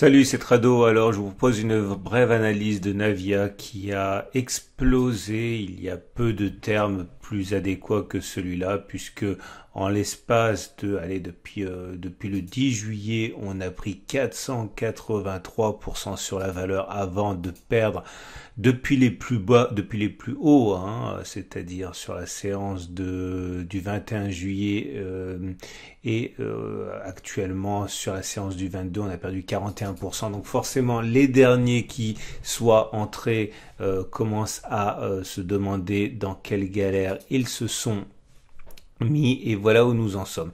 Salut, c'est Trado. Alors, je vous propose une brève analyse de Navia qui a explosé. Il y a peu de termes plus adéquats que celui-là, puisque en l'espace de, allez, depuis, euh, depuis le 10 juillet, on a pris 483% sur la valeur avant de perdre depuis les plus bas, depuis les plus hauts, hein, c'est-à-dire sur la séance de, du 21 juillet euh, et euh, actuellement sur la séance du 22, on a perdu 41 donc forcément, les derniers qui soient entrés euh, commencent à euh, se demander dans quelle galère ils se sont Mm. et voilà où nous en sommes.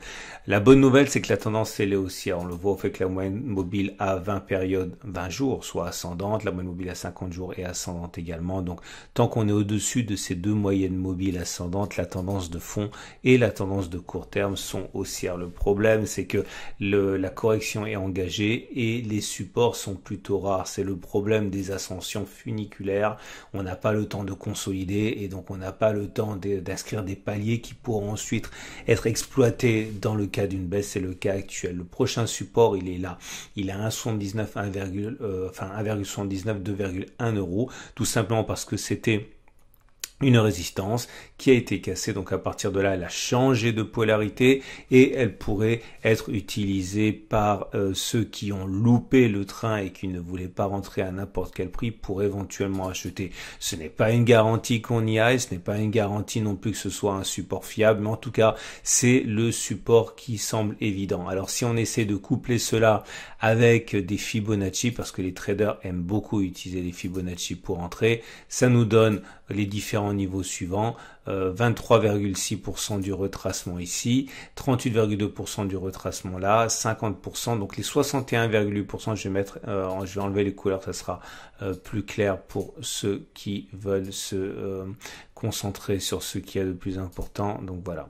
La bonne nouvelle, c'est que la tendance, elle est haussière. On le voit au fait que la moyenne mobile à 20 périodes, 20 jours, soit ascendante. La moyenne mobile à 50 jours est ascendante également. Donc, tant qu'on est au-dessus de ces deux moyennes mobiles ascendantes, la tendance de fond et la tendance de court terme sont haussières. Le problème, c'est que la correction est engagée et les supports sont plutôt rares. C'est le problème des ascensions funiculaires. On n'a pas le temps de consolider et donc on n'a pas le temps d'inscrire des paliers qui pourront ensuite être exploité dans le cas d'une baisse, c'est le cas actuel. Le prochain support, il est là. Il est à 1,79, 1,79, 2,1 euros, tout simplement parce que c'était une résistance qui a été cassée. Donc à partir de là, elle a changé de polarité et elle pourrait être utilisée par euh, ceux qui ont loupé le train et qui ne voulaient pas rentrer à n'importe quel prix pour éventuellement acheter. Ce n'est pas une garantie qu'on y aille, ce n'est pas une garantie non plus que ce soit un support fiable, mais en tout cas, c'est le support qui semble évident. Alors si on essaie de coupler cela avec des Fibonacci, parce que les traders aiment beaucoup utiliser les Fibonacci pour entrer, ça nous donne les différents niveaux suivants, 23,6% euh, du retracement ici, 38,2% du retracement là, 50%, donc les 61,8%, je vais mettre, euh, je vais enlever les couleurs, ça sera euh, plus clair pour ceux qui veulent se concentrer sur ce qui est a de plus important, donc voilà.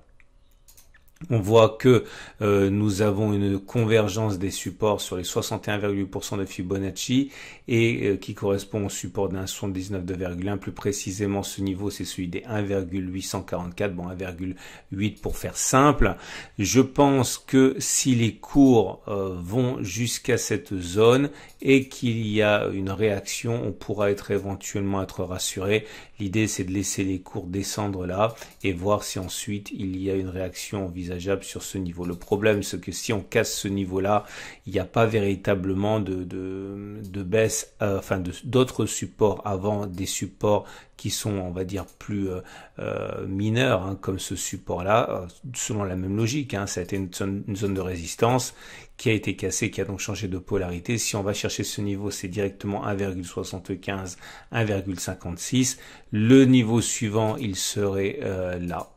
On voit que euh, nous avons une convergence des supports sur les 61,8% de Fibonacci et euh, qui correspond au support d'un 79,1. Plus précisément, ce niveau, c'est celui des 1,844, bon 1,8 pour faire simple. Je pense que si les cours euh, vont jusqu'à cette zone et qu'il y a une réaction, on pourra être éventuellement être rassuré. L'idée, c'est de laisser les cours descendre là et voir si ensuite il y a une réaction vis sur ce niveau. Le problème, c'est que si on casse ce niveau-là, il n'y a pas véritablement de, de, baisse, euh, enfin d'autres supports avant des supports qui sont, on va dire, plus euh, euh, mineurs, hein, comme ce support-là, selon la même logique. Hein, ça une zone, de résistance qui a été cassée qui a donc changé de polarité. Si on va chercher ce niveau, c'est directement 1,75, 1,56. Le niveau suivant, il serait là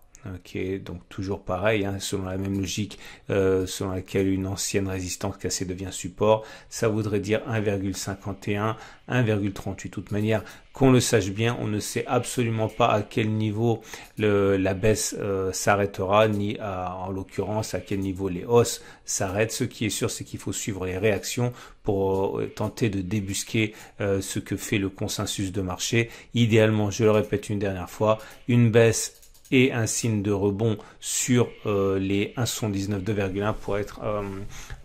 qui est donc toujours pareil, hein, selon la même logique euh, selon laquelle une ancienne résistance cassée devient support, ça voudrait dire 1,51, 1,38. De toute manière, qu'on le sache bien, on ne sait absolument pas à quel niveau la baisse euh, s'arrêtera, ni en l'occurrence à quel niveau les hausses s'arrêtent. Ce qui est sûr, c'est qu'il faut suivre les réactions pour euh, tenter de débusquer ce que fait le consensus de marché. Idéalement, je le répète une dernière fois, une baisse et un signe de rebond sur euh, les 2,1 pour être euh,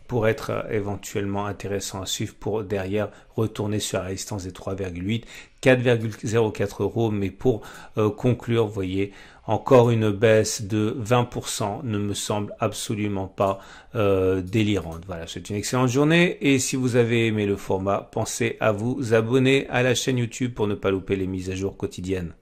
pour être euh, éventuellement intéressant à suivre pour derrière retourner sur la résistance des 3,8 4,04 euros mais pour conclure, conclure voyez encore une baisse de 20% ne me semble absolument pas délirante voilà c'est une excellente journée et si vous avez aimé le format pensez à vous abonner à la chaîne youtube pour ne pas louper les mises à jour quotidiennes